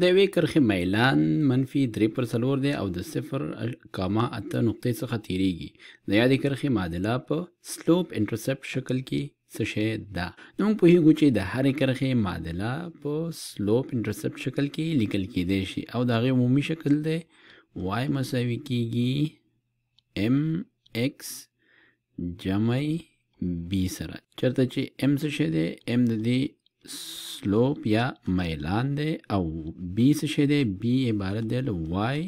د یوې کرښې میلان منفي درې پر څلور دی او د صفر کاما اته نقطې څخه تیریږي د یادې کرښې معادله په سلوپ انټرسپټ شکل کې څه شی ده نو موږ پوهیږو چې د هرې کرښې معادله په سلوپ انټرسپټ شکل کې لیکل کیدی شي او د هغې عمومي شکل دی y مساوي کیږي m x جمع b سره چېرته چې m څه شی دی m د دې سلوپ یا میلان دی او بی څه شی دی بی عبارت دی له وای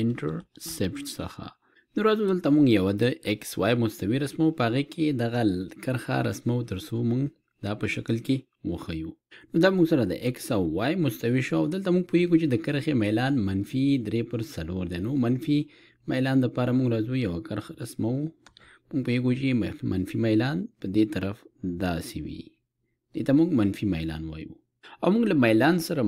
انټرسپټ څخه نو راځو دلته مونږ یوه د ایکس وای مستوي رسمو په هغې کې دغه کرښه رسمو تر څو مونږ دا په شکل کې وښیو نو دا موږ سره د ایکس او وای مستوي شو او دلته مونږ پوهېږو چې د کرښې میلان منفي درې پر څلور دی نو منفي میلان دپاره مونږ راځو یوه کرښه رسمو مونږ پوهېږو چې منفي میلان په دې طرف داسې وي دې ته موږ منفي میلان وایو او موږ له میلان سره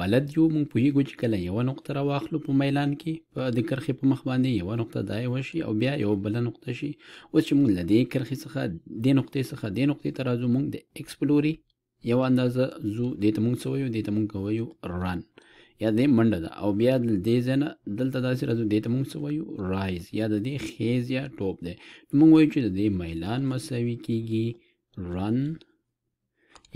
بلد یو موږ پوهیږو چې کله یوه نقطه راواخلو په میلان کې په د کرښې په مخ باندې یوه نقطه دا یوه شي او بیا یوه بله نقطه شي اوس چې موږ له دې کرښې څخه دې نقطې څخه دې نقطې ته راځو موږ د اکسپلوري یوه اندازه زو دې ته موږ څه وایو دې ته موږ وایو رن یا دې منډه ده او بیا دې ځای نه دلته داسې راځو دې ته موږ څه وایو رایز یا د دې خیز یا ټوپ دی نو موږ وایو چې د دې میلان مساوي کیږي رن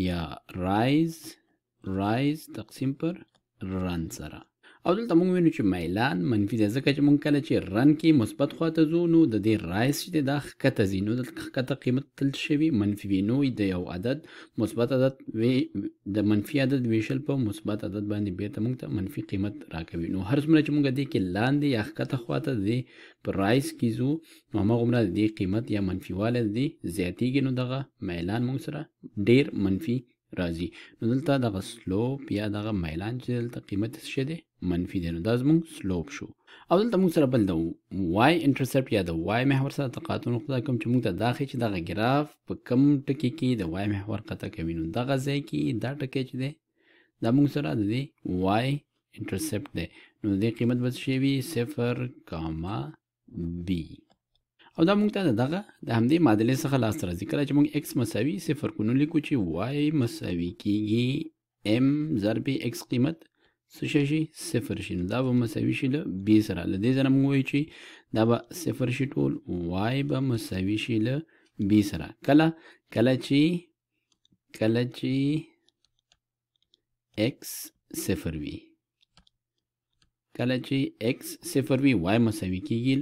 يا رايز رايز تقسيم بر رانسرا او دلته موږ وینو چې میلان منفي دی ځکه چې موږ کله چې رن کې مثبت خوا ته ځو نو د دې رایس چې دی دا ښکته ځي نو دلته ښکته قیمت تل شوي منفي وي نو د یو عدد مثبت عدد وی د منفي عدد ویشل په مثبت عدد باندې بیرته موږ ته منفي قیمت راکوي نو هر څومره چې موږ دې کې لاندې یا ښکته خوا ته دې په رایس کې ځو نو هماغومره د دې قیمت یا منفي والی د دې زیاتیږي نو دغه میلان موږ سره ډیر منفي راځي نو دلته دغه سلوپ یا دغه میلان چې دلته قیمت څه دی منفي دی نو دا زموږ سلوپ شو او دلته موږ سره بل د وای انټرسپټ یا د وای محور سره تقاطع نقطه کوم چې موږ ته دا ښیي چې دغه ګراف په کم ټکي کې د وای محور قطع کوي نو دغه ځای کې دا ټکی چې دی دا موږ سره د دې وای انټرسپټ دی نو د دې قیمت به څه شی وي صفر کاما بي او دا موږ ته دغه د همدې معادلې څخه لاسته راځي کله چې موږ x مساوي صفر کونو لیکو چې y مساوي کیږي m ضرب x قیمت څه شي صفر شي نو دا به مساوي شي له b سره له دې سره موږ وایو چې دا به صفر شي ټول y به مساوي شي له b سره کله کله چې کله چې x صفر وي کله چې x صفر وي y مساوي کیږي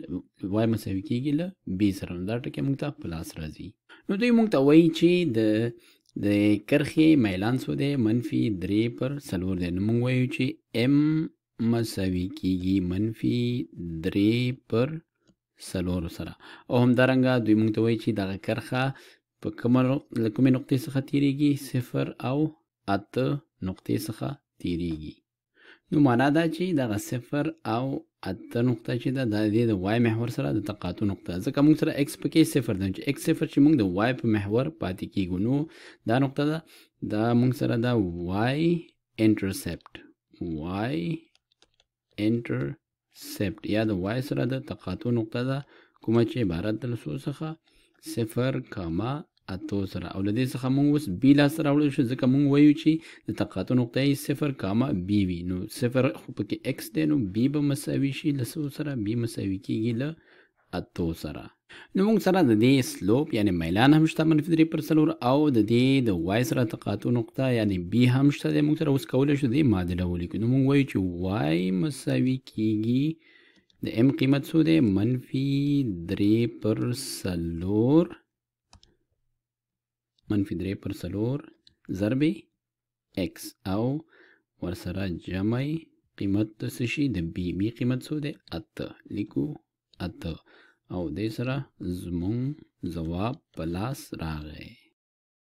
y مساوي کیږي له b سره نو دا ټکی موږ ته پلاس راځي نو دوی موږ ته وایي چې د د کرښې میلان څو دی منفي درې پر څلور دی نو موږ وایو چې m مساوي کیږي منفي درې پر څلور سره او همدارنګه دوی موږ ته وایي چې دغه کرښه په کومه له کومې نقطې څخه تیریږي صفر او اته نقطې څخه تیریږي یو معنا دا چې دغه صفر او اته نقطه چې ده د دې د وای محور سره د تقاطع نقطه ځکه موږ سره ایکس پکې صفر ده چې ایکس صفر چې موږ د وای په محور پاتې کیږو نو دا نقطه ده دا موږ سره د وای انټرسپټ وای انټرسپټ یا د وای سره د تقاطع نقطه ده کومه چې عبارت ده له څو څخه صفر کاما اتو سره او لدې څخه مونږ اوس بي لاس راوړل شو ځکه مونږ وایو چې د تقاطع نقطه یې صفر کاما بي وي نو صفر خو پکې اکس دی نو بي به مساوي شي له څو سره بي مساوي کیږي له اتو سره نو موږ سره د دې سلوپ یعنې میلان هم شته منفي درې پر څلور او د دې د وای سره تقاطع نقطه یعنې بي هم شته دی موږ سره اوس کولی شو دې معادله ولیکو نو موږ وایو چې وای مساوي کیږي د ام قیمت څو دی منفي درې پر څلور منفي درې پر څلور ضربې اکس او ورسره جمع قیمت څه شي د بي بي قیمت څو دی اته لیکو اته او دې سره زموږ ځواب په لاس راغی